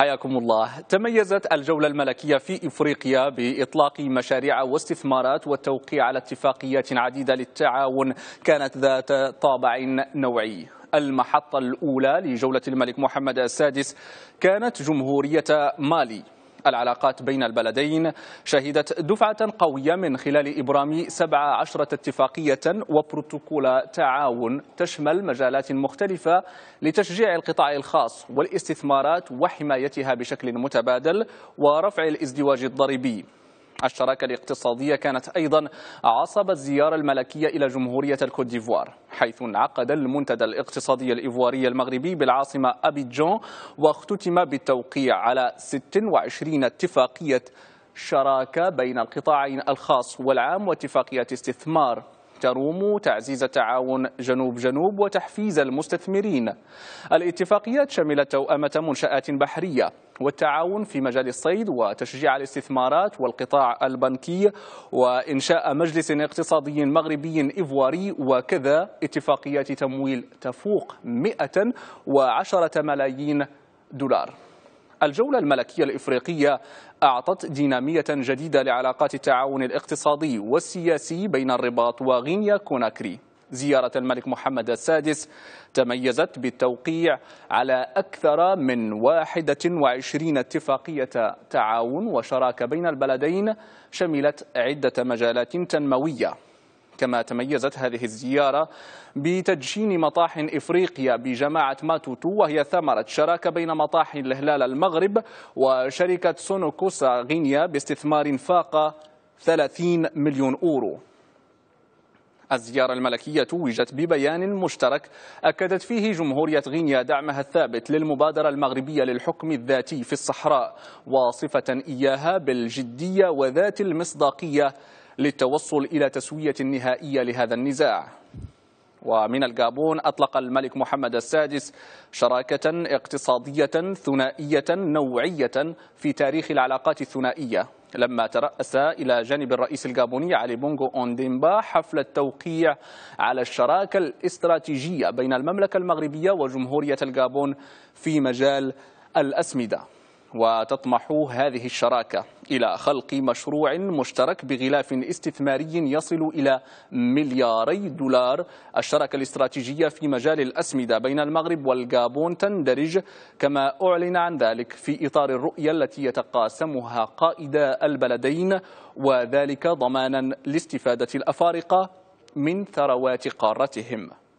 حياكم الله تميزت الجولة الملكية في إفريقيا بإطلاق مشاريع واستثمارات والتوقيع على اتفاقيات عديدة للتعاون كانت ذات طابع نوعي المحطة الأولى لجولة الملك محمد السادس كانت جمهورية مالي العلاقات بين البلدين شهدت دفعة قوية من خلال إبرام 17 اتفاقية وبروتوكول تعاون تشمل مجالات مختلفة لتشجيع القطاع الخاص والاستثمارات وحمايتها بشكل متبادل ورفع الازدواج الضريبي الشراكة الاقتصادية كانت أيضا عصب الزيارة الملكية إلى جمهورية الكوت ديفوار حيث انعقد المنتدى الاقتصادي الإيفواري المغربي بالعاصمة أبيجان واختتم بالتوقيع على 26 اتفاقية شراكة بين القطاعين الخاص والعام واتفاقية استثمار تروم تعزيز التعاون جنوب جنوب وتحفيز المستثمرين الاتفاقيات شملت توأمة منشآت بحرية والتعاون في مجال الصيد وتشجيع الاستثمارات والقطاع البنكي وإنشاء مجلس اقتصادي مغربي إيفواري وكذا اتفاقيات تمويل تفوق 110 ملايين دولار الجولة الملكية الإفريقية أعطت دينامية جديدة لعلاقات التعاون الاقتصادي والسياسي بين الرباط وغينيا كوناكري زيارة الملك محمد السادس تميزت بالتوقيع على أكثر من 21 اتفاقية تعاون وشراكة بين البلدين شملت عدة مجالات تنموية كما تميزت هذه الزيارة بتدشين مطاحن إفريقيا بجماعة ماتوتو وهي ثمرة شراكة بين مطاحن الهلال المغرب وشركة سونوكوسا غينيا باستثمار فاق 30 مليون أورو الزيارة الملكية توجت ببيان مشترك أكدت فيه جمهورية غينيا دعمها الثابت للمبادرة المغربية للحكم الذاتي في الصحراء واصفة إياها بالجدية وذات المصداقية للتوصل إلى تسوية نهائية لهذا النزاع ومن الجابون أطلق الملك محمد السادس شراكة اقتصادية ثنائية نوعية في تاريخ العلاقات الثنائية لما ترأس إلى جانب الرئيس الجابوني علي بونغو أونديمبا حفل التوقيع على الشراكة الاستراتيجية بين المملكة المغربية وجمهورية الجابون في مجال الأسمدة وتطمح هذه الشراكة إلى خلق مشروع مشترك بغلاف استثماري يصل إلى ملياري دولار الشراكة الاستراتيجية في مجال الأسمدة بين المغرب والجابون تندرج كما أعلن عن ذلك في إطار الرؤية التي يتقاسمها قائدا البلدين وذلك ضمانا لاستفادة الأفارقة من ثروات قارتهم